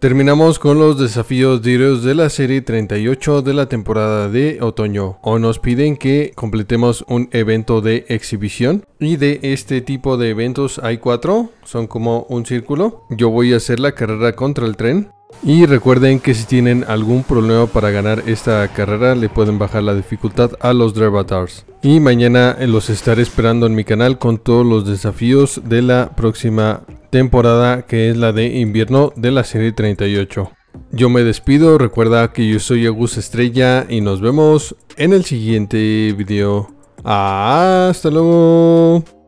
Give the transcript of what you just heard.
Terminamos con los desafíos diarios de la serie 38 de la temporada de otoño. O nos piden que completemos un evento de exhibición. Y de este tipo de eventos hay cuatro, son como un círculo. Yo voy a hacer la carrera contra el tren. Y recuerden que si tienen algún problema para ganar esta carrera le pueden bajar la dificultad a los Drevatars. Y mañana los estaré esperando en mi canal con todos los desafíos de la próxima temporada que es la de invierno de la serie 38. Yo me despido, recuerda que yo soy Agus Estrella y nos vemos en el siguiente video. Hasta luego.